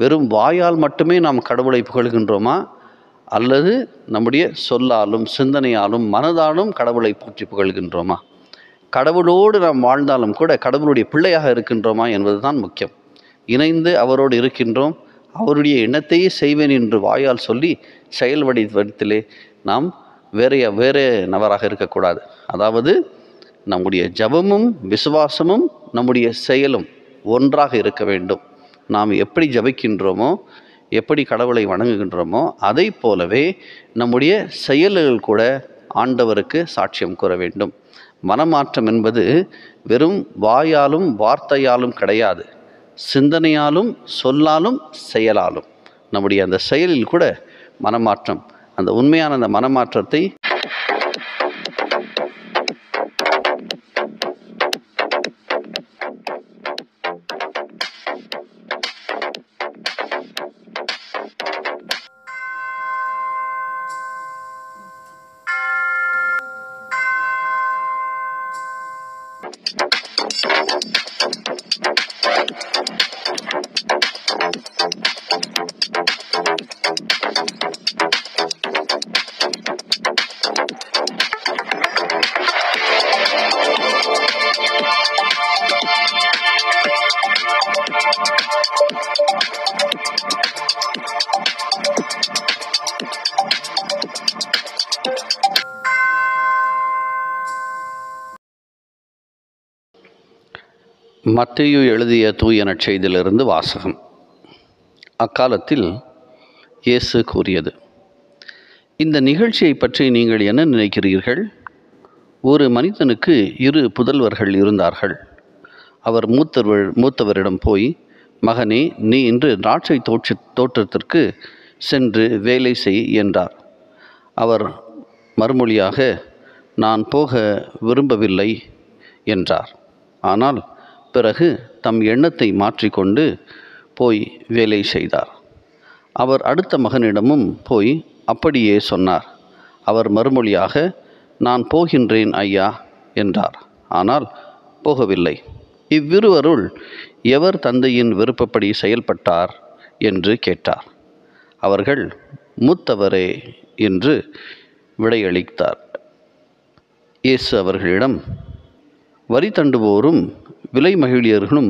வெறும் வாயால் மட்டுமே நாம் கடவுளை புகழ்கின்றோமா அல்லது நம்முடைய சொல்லாலும் சிந்தனையாலும் மனதாலும் கடவுளை போற்றி புகழ்கின்றோமா கடவுளோடு நாம் வாழ்ந்தாலும் கூட கடவுளுடைய பிள்ளையாக இருக்கின்றோமா என்பது தான் முக்கியம் இணைந்து அவரோடு இருக்கின்றோம் அவருடைய இனத்தையே செய்வேன் என்று வாயால் சொல்லி செயல் வடிவத்திலே நாம் வேறைய வேறே நபராக இருக்கக்கூடாது அதாவது நம்முடைய ஜபமும் விசுவாசமும் நம்முடைய செயலும் ஒன்றாக இருக்க வேண்டும் நாம் எப்படி ஜபிக்கின்றோமோ எப்படி கடவுளை வணங்குகின்றோமோ அதை போலவே நம்முடைய செயல்கள் கூட ஆண்டவருக்கு சாட்சியம் கூற வேண்டும் மனமாற்றம் என்பது வெறும் வாயாலும் வார்த்தையாலும் கிடையாது சிந்தனையாலும் சொல்லாலும் செயலாலும் நம்முடைய அந்த செயலில் கூட மனமாற்றம் அந்த உண்மையான அந்த மனமாற்றத்தை மத்தையு எழுதிய தூய நற்செய்தியிலிருந்து வாசகம் அக்காலத்தில் இயேசு கூறியது இந்த நிகழ்ச்சியை பற்றி நீங்கள் என்ன நினைக்கிறீர்கள் ஒரு மனிதனுக்கு இரு புதல்வர்கள் இருந்தார்கள் அவர் மூத்தவர் மூத்தவரிடம் போய் மகனே நீ இன்று நாட்சை தோற்று தோற்றத்திற்கு சென்று வேலை செய் என்றார் அவர் மறுமொழியாக நான் போக விரும்பவில்லை என்றார் ஆனால் பிறகு தம் எண்ணத்தை மாற்றிக்கொண்டு போய் வேலை செய்தார் அவர் அடுத்த மகனிடமும் போய் அப்படியே சொன்னார் அவர் மறுமொழியாக நான் போகின்றேன் ஐயா என்றார் ஆனால் போகவில்லை இவ்விருவருள் எவர் தந்தையின் விருப்பப்படி செயல்பட்டார் என்று கேட்டார் அவர்கள் மூத்தவரே என்று விடையளித்தார் இயேசு அவர்களிடம் வரி தண்டுவோரும் விலை மகிழியர்களும்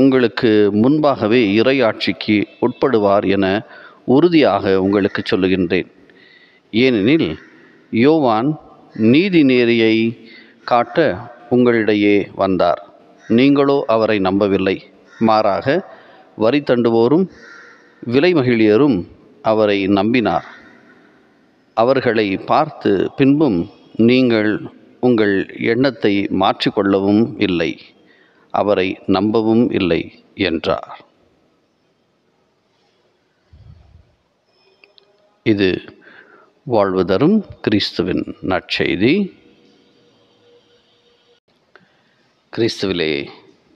உங்களுக்கு முன்பாகவே இறையாட்சிக்கு உட்படுவார் என உறுதியாக உங்களுக்கு சொல்லுகின்றேன் ஏனெனில் யோவான் நீதி நேரியை காட்ட உங்களிடையே வந்தார் நீங்களோ அவரை நம்பவில்லை மாறாக வரி தண்டுவோரும் விலை மகிழியரும் அவரை நம்பினார் அவர்களை பார்த்து பின்பும் நீங்கள் உங்கள் எண்ணத்தை மாற்றிக்கொள்ளவும் இல்லை அவரை நம்பவும் இல்லை என்றார் இது வாழ்வு கிறிஸ்துவின் நற்செய்தி கிறிஸ்துவிலே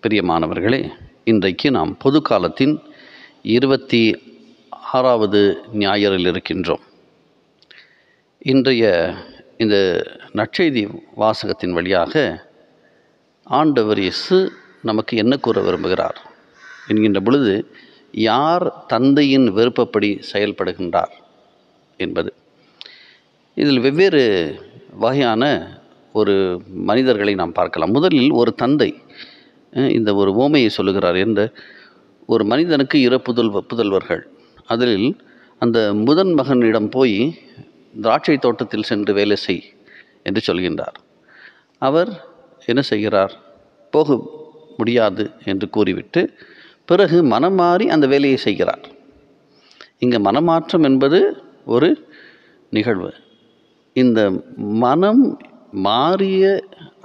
பிரியமானவர்களே இன்றைக்கு நாம் பொது காலத்தின் இருபத்தி ஆறாவது ஞாயிறில் இருக்கின்றோம் இன்றைய இந்த நற்செய்தி வாசகத்தின் வழியாக ஆண்டவர் இயேசு நமக்கு என்ன கூற விரும்புகிறார் என்கின்ற பொழுது யார் தந்தையின் விருப்பப்படி செயல்படுகின்றார் என்பது இதில் வெவ்வேறு வகையான ஒரு மனிதர்களை நாம் பார்க்கலாம் முதலில் ஒரு தந்தை இந்த ஒரு ஓமையை சொல்லுகிறார் என்ற ஒரு மனிதனுக்கு இறப்புதல் புதல் புதல்வர்கள் அதில் அந்த முதன் மகனிடம் போய் திராட்சை தோட்டத்தில் சென்று வேலை செய் என்று சொல்கின்றார் அவர் என்ன செய்கிறார் போக முடியாது என்று கூறிவிட்டு பிறகு மனம் மாறி அந்த வேலையை செய்கிறார் இங்கே மனமாற்றம் என்பது ஒரு நிகழ்வு இந்த மனம் மாறிய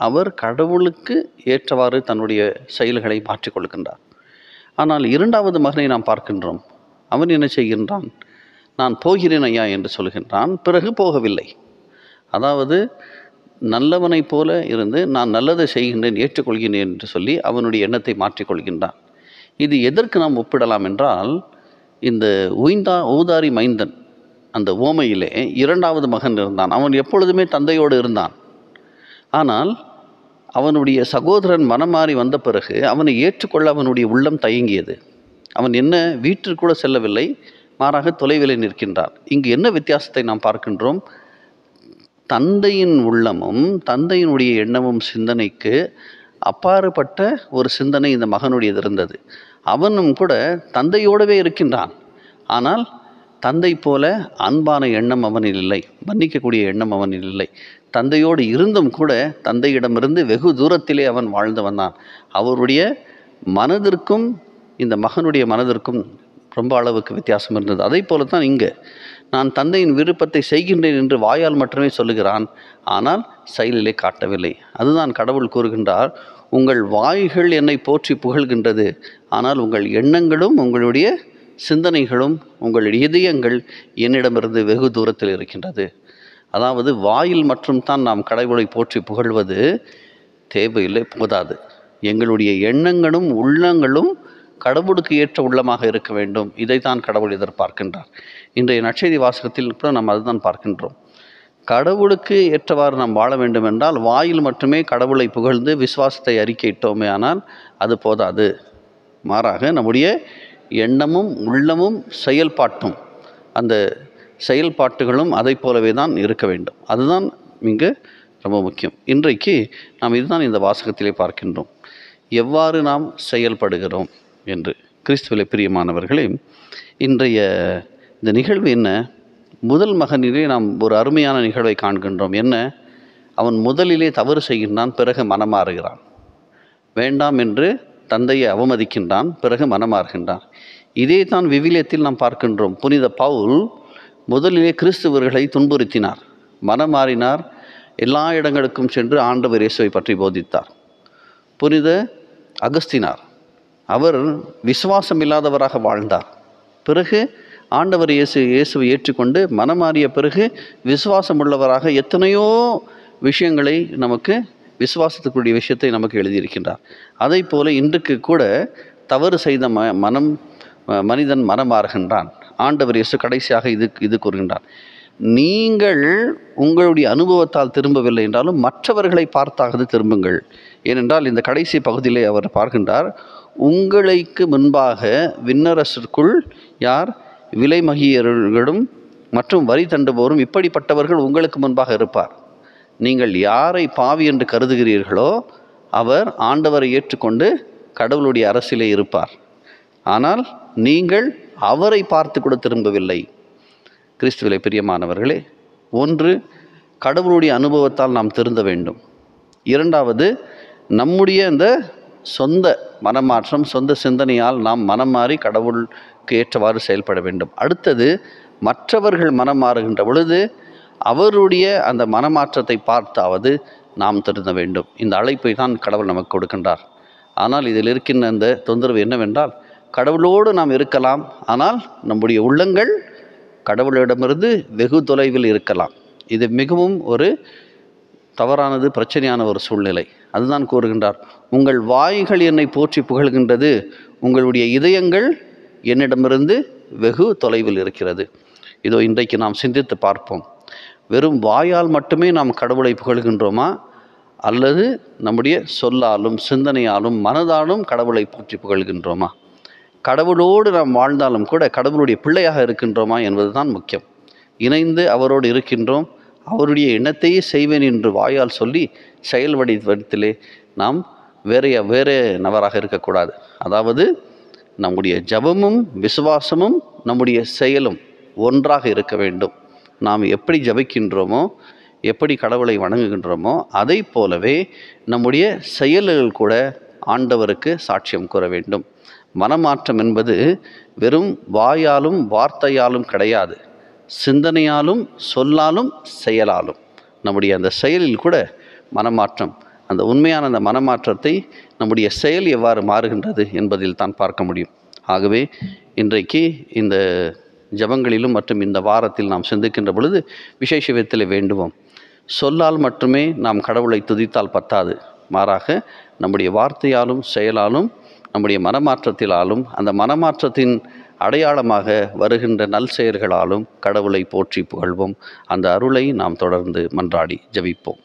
அவர் கடவுளுக்கு ஏற்றவாறு தன்னுடைய செயல்களை மாற்றிக்கொள்கின்றார் ஆனால் இரண்டாவது மகனை நாம் பார்க்கின்றோம் அவன் என்ன செய்கின்றான் நான் போகிறேன் ஐயா என்று சொல்கின்றான் பிறகு போகவில்லை அதாவது நல்லவனைப் போல இருந்து நான் நல்லதை செய்கின்றேன் ஏற்றுக்கொள்கின்றேன் என்று சொல்லி அவனுடைய எண்ணத்தை மாற்றிக்கொள்கின்றான் இது எதற்கு நாம் ஒப்பிடலாம் என்றால் இந்த உய்ந்தா ஊதாரி மைந்தன் அந்த ஓமையிலே இரண்டாவது மகன் இருந்தான் அவன் எப்பொழுதுமே தந்தையோடு இருந்தான் ஆனால் அவனுடைய சகோதரன் மனம் மாறி வந்த பிறகு அவனை ஏற்றுக்கொள்ள அவனுடைய உள்ளம் தயங்கியது அவன் என்ன வீட்டிற்குள்ள செல்லவில்லை மாறாக தொலைவிலை நிற்கின்றான் இங்கு என்ன வித்தியாசத்தை நாம் பார்க்கின்றோம் தந்தையின் உள்ளமும் தந்தையினுடைய எண்ணமும் சிந்தனைக்கு அப்பாறுபட்ட ஒரு சிந்தனை இந்த மகனுடையது இருந்தது அவனும் கூட தந்தையோடவே இருக்கின்றான் ஆனால் தந்தை போல அன்பான எண்ணம் அவனில் இல்லை மன்னிக்கக்கூடிய எண்ணம் அவனில் இல்லை தந்தையோடு இருந்தும் கூட தந்தையிடமிருந்து வெகு தூரத்திலே அவன் வாழ்ந்து வந்தான் அவருடைய மனதிற்கும் இந்த மகனுடைய மனதிற்கும் ரொம்ப அளவுக்கு வித்தியாசம் இருந்தது அதே போல தான் இங்கே நான் தந்தையின் விருப்பத்தை செய்கின்றேன் என்று வாயால் மட்டுமே சொல்லுகிறான் ஆனால் செயலிலே காட்டவில்லை அதுதான் கடவுள் கூறுகின்றார் உங்கள் வாய்கள் என்னை போற்றி புகழ்கின்றது ஆனால் உங்கள் எண்ணங்களும் உங்களுடைய சிந்தனைகளும் உங்கள் இதயங்கள் என்னிடமிருந்து வெகு தூரத்தில் இருக்கின்றது அதாவது வாயில் மற்றும் தான் நாம் கடவுளை போற்றி புகழ்வது தேவையில்லை போதாது எங்களுடைய எண்ணங்களும் உள்ளங்களும் கடவுளுக்கு ஏற்ற உள்ளமாக இருக்க வேண்டும் இதைத்தான் கடவுள் எதிர்பார்க்கின்றார் இன்றைய நட்செய்தி வாசகத்தில் கூட நாம் அதுதான் பார்க்கின்றோம் கடவுளுக்கு ஏற்றவாறு நாம் வாழ வேண்டும் என்றால் வாயில் மட்டுமே கடவுளை புகழ்ந்து விசுவாசத்தை அறிக்கையிட்டோமே ஆனால் அது போதாது மாறாக நம்முடைய எண்ணமும் உள்ளமும் செயல்பாட்டும் அந்த செயல்பாட்டுகளும் அதை போலவே தான் இருக்க வேண்டும் அதுதான் இங்கு ரொம்ப முக்கியம் இன்றைக்கு நாம் இதுதான் இந்த வாசகத்திலே பார்க்கின்றோம் எவ்வாறு நாம் செயல்படுகிறோம் என்று கிறிஸ்துவில பிரியமானவர்களே இன்றைய இந்த நிகழ்வு என்ன முதல் மகனிலே நாம் ஒரு அருமையான நிகழ்வை காண்கின்றோம் என்ன அவன் முதலிலே தவறு செய்கின்றான் பிறகு மனமாறுகிறான் வேண்டாம் என்று தந்தையை அவமதிக்கின்றான் பிறகு மனமாறுகின்றான் இதே தான் விவிலியத்தில் நாம் பார்க்கின்றோம் புனித பவுல் முதலிலே கிறிஸ்துவர்களை துன்புறுத்தினார் மனமாறினார் எல்லா இடங்களுக்கும் சென்று ஆண்டவர் இயேசுவை பற்றி போதித்தார் புனித அகஸ்தினார் அவர் விசுவாசம் இல்லாதவராக வாழ்ந்தார் பிறகு ஆண்டவர் இயேசு இயேசுவை ஏற்றுக்கொண்டு மனமாறிய பிறகு விசுவாசம் உள்ளவராக எத்தனையோ விஷயங்களை நமக்கு விசுவாசத்துக்குரிய விஷயத்தை நமக்கு எழுதியிருக்கின்றார் அதை போல இன்றைக்கு கூட தவறு செய்த ம மனம் மனிதன் மனமாறுகின்றான் ஆண்டவர் இயேசு கடைசியாக இது இது கூறுகின்றான் நீங்கள் உங்களுடைய அனுபவத்தால் திரும்பவில்லை என்றாலும் மற்றவர்களை பார்த்தாவது திரும்புங்கள் ஏனென்றால் இந்த கடைசி பகுதியிலே அவர் பார்க்கின்றார் உங்களுக்கு முன்பாக விண்ணரசிற்குள் யார் விலைமகியர்களும் மற்றும் வரி தண்டுபோரும் இப்படிப்பட்டவர்கள் உங்களுக்கு முன்பாக இருப்பார் நீங்கள் யாரை பாவி என்று கருதுகிறீர்களோ அவர் ஆண்டவரை ஏற்றுக்கொண்டு கடவுளுடைய அரசிலே இருப்பார் ஆனால் நீங்கள் அவரை பார்த்து கூட திரும்பவில்லை கிறிஸ்துவிலை பிரியமானவர்களே ஒன்று கடவுளுடைய அனுபவத்தால் நாம் திருந்த வேண்டும் இரண்டாவது நம்முடைய இந்த சொந்த மனமாற்றம் சொந்த சிந்தனையால் நாம் மனம் மாறி கடவுளுக்கு ஏற்றவாறு செயல்பட வேண்டும் அடுத்தது மற்றவர்கள் மனம் மாறுகின்ற பொழுது அவருடைய அந்த மனமாற்றத்தை பார்த்தாவது நாம் திருந்த வேண்டும் இந்த அழைப்பை தான் கடவுள் நமக்கு கொடுக்கின்றார் ஆனால் இதில் இருக்கின்ற அந்த தொந்தரவு என்னவென்றால் கடவுளோடு நாம் இருக்கலாம் ஆனால் நம்முடைய உள்ளங்கள் கடவுளிடமிருந்து வெகு தொலைவில் இருக்கலாம் இது மிகவும் ஒரு தவறானது பிரச்சனையான ஒரு சூழ்நிலை அதுதான் கூறுகின்றார் உங்கள் வாய்கள் என்னை போற்றி புகழ்கின்றது உங்களுடைய இதயங்கள் என்னிடமிருந்து வெகு தொலைவில் இருக்கிறது இதோ இன்றைக்கு நாம் சிந்தித்து பார்ப்போம் வெறும் வாயால் மட்டுமே நாம் கடவுளை புகழ்கின்றோமா அல்லது நம்முடைய சொல்லாலும் சிந்தனையாலும் மனதாலும் கடவுளை போற்றி புகழ்கின்றோமா கடவுளோடு நாம் வாழ்ந்தாலும் கூட கடவுளுடைய பிள்ளையாக இருக்கின்றோமா என்பதுதான் முக்கியம் இணைந்து அவரோடு இருக்கின்றோம் அவருடைய இனத்தையே செய்வேன் என்று வாயால் சொல்லி செயல் வடிவத்திலே நாம் வேற வேறு நபராக இருக்கக்கூடாது அதாவது நம்முடைய ஜபமும் விசுவாசமும் நம்முடைய செயலும் ஒன்றாக இருக்க வேண்டும் நாம் எப்படி ஜபிக்கின்றோமோ எப்படி கடவுளை வணங்குகின்றோமோ அதை போலவே நம்முடைய செயல்கள் கூட ஆண்டவருக்கு சாட்சியம் கூற வேண்டும் மனமாற்றம் என்பது வெறும் வாயாலும் வார்த்தையாலும் கிடையாது சிந்தனையாலும் சொல்லாலும் செயலாலும் நம்முடைய அந்த செயலில் கூட மனமாற்றம் அந்த உண்மையான அந்த மனமாற்றத்தை நம்முடைய செயல் எவ்வாறு மாறுகின்றது என்பதில் தான் பார்க்க முடியும் ஆகவே இன்றைக்கு இந்த ஜபங்களிலும் மற்றும் இந்த வாரத்தில் நாம் சிந்திக்கின்ற பொழுது விசேஷ விதத்தில் வேண்டுவோம் சொல்லால் மட்டுமே நாம் கடவுளை துதித்தால் பத்தாது மாறாக நம்முடைய வார்த்தையாலும் செயலாலும் நம்முடைய மனமாற்றத்திலாலும் அந்த மனமாற்றத்தின் அடையாளமாக வருகின்ற நல் செயல்களாலும் கடவுளை போற்றி புகழ்வோம் அந்த அருளை நாம் தொடர்ந்து மன்றாடி ஜபிப்போம்